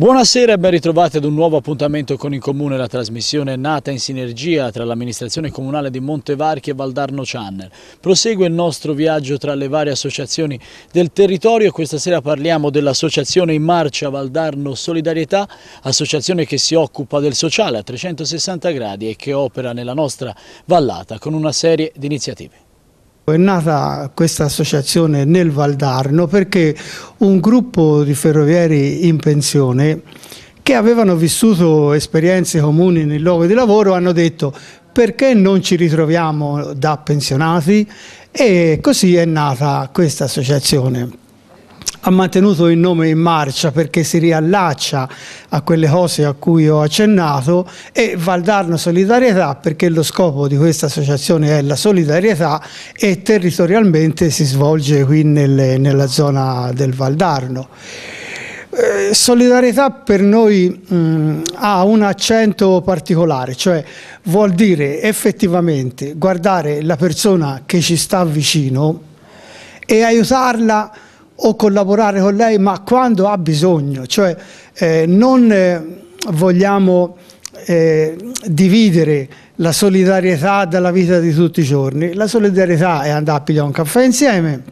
Buonasera e ben ritrovati ad un nuovo appuntamento con il Comune, la trasmissione è nata in sinergia tra l'amministrazione comunale di Montevarchi e Valdarno Channel. Prosegue il nostro viaggio tra le varie associazioni del territorio, questa sera parliamo dell'associazione in marcia Valdarno Solidarietà, associazione che si occupa del sociale a 360 gradi e che opera nella nostra vallata con una serie di iniziative. È nata questa associazione nel Valdarno perché un gruppo di ferrovieri in pensione che avevano vissuto esperienze comuni nel luogo di lavoro hanno detto perché non ci ritroviamo da pensionati e così è nata questa associazione ha mantenuto il nome in marcia perché si riallaccia a quelle cose a cui ho accennato e Valdarno Solidarietà perché lo scopo di questa associazione è la solidarietà e territorialmente si svolge qui nelle, nella zona del Valdarno. Eh, solidarietà per noi mh, mm, ha un accento particolare, cioè vuol dire effettivamente guardare la persona che ci sta vicino e aiutarla a o collaborare con lei, ma quando ha bisogno, cioè eh, non eh, vogliamo eh, dividere la solidarietà dalla vita di tutti i giorni, la solidarietà è andare a pigliare un caffè insieme,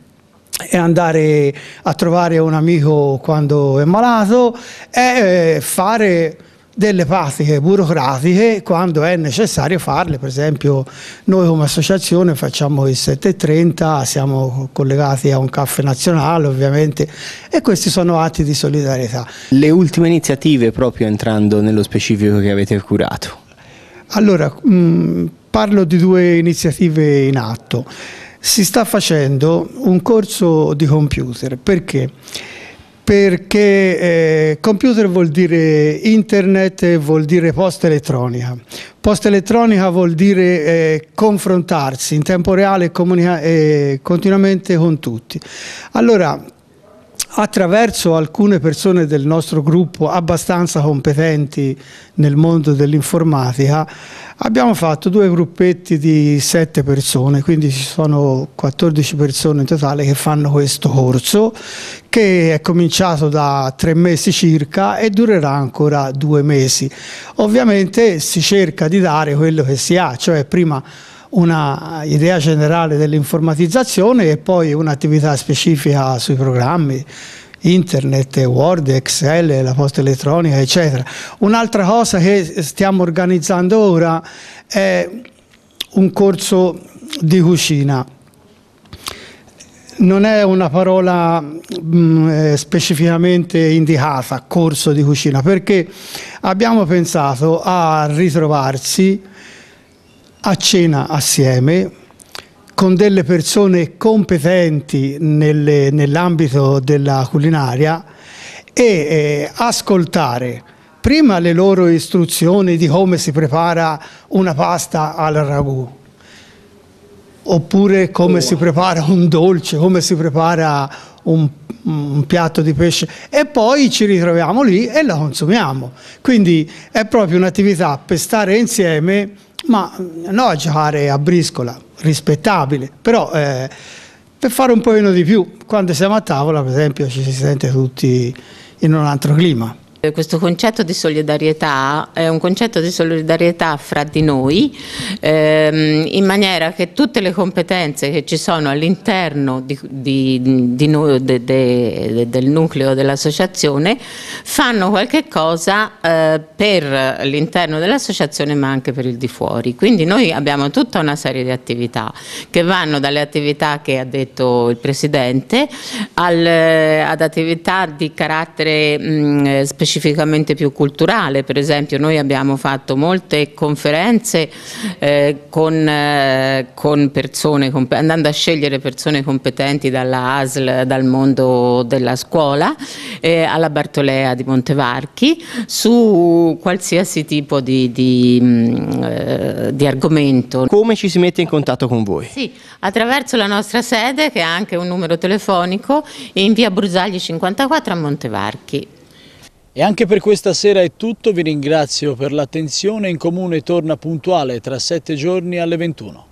è andare a trovare un amico quando è malato, è eh, fare delle pratiche burocratiche quando è necessario farle, per esempio noi come associazione facciamo il 7.30, siamo collegati a un caffè nazionale ovviamente e questi sono atti di solidarietà. Le ultime iniziative proprio entrando nello specifico che avete curato? Allora, mh, mm, parlo di due iniziative in atto. Si sta facendo un corso di computer perché? perché eh, computer vuol dire internet, vuol dire posta elettronica. Posta elettronica vuol dire eh, confrontarsi in tempo reale e eh, continuamente con tutti. Allora, attraverso alcune persone del nostro gruppo abbastanza competenti nel mondo dell'informatica, abbiamo fatto due gruppetti di sette persone, quindi ci sono 14 persone in totale che fanno questo corso che è cominciato da tre mesi circa e durerà ancora due mesi. Ovviamente si cerca di dare quello che si ha, cioè prima una idea generale dell'informatizzazione e poi un'attività specifica sui programmi, internet, Word, Excel, la posta elettronica, eccetera. Un'altra cosa che stiamo organizzando ora è un corso di cucina. Non è una parola mh, mm, eh, specificamente indicata, corso di cucina, perché abbiamo pensato a ritrovarsi a cena assieme con delle persone competenti nell'ambito della culinaria e eh, ascoltare prima le loro istruzioni di come si prepara una pasta al ragù oppure come oh. si prepara un dolce, come si prepara un, un, piatto di pesce e poi ci ritroviamo lì e la consumiamo. Quindi è proprio un'attività per stare insieme ma no a giocare a briscola, rispettabile, però eh, per fare un pochino di più, quando siamo a tavola per esempio ci si sente tutti in un altro clima. Certo, questo concetto di solidarietà è un concetto di solidarietà fra di noi ehm, in maniera che tutte le competenze che ci sono all'interno de, de, del nucleo dell'associazione fanno qualche cosa eh, per l'interno dell'associazione ma anche per il di fuori. Quindi noi abbiamo tutta una serie di attività che vanno dalle attività che ha detto il Presidente al, eh, ad attività di carattere mh, specifico specificamente più culturale, per esempio noi abbiamo fatto molte conferenze eh, con, eh, con persone, andando a scegliere persone competenti dalla ASL, dal mondo della scuola, eh, alla Bartolea di Montevarchi, su qualsiasi tipo di, di, mh, mm, eh, di argomento. Come ci si mette in contatto con voi? Sì, attraverso la nostra sede che ha anche un numero telefonico in via Brusagli 54 a Montevarchi. E anche per questa sera è tutto, vi ringrazio per l'attenzione, in comune torna puntuale tra sette giorni alle 21.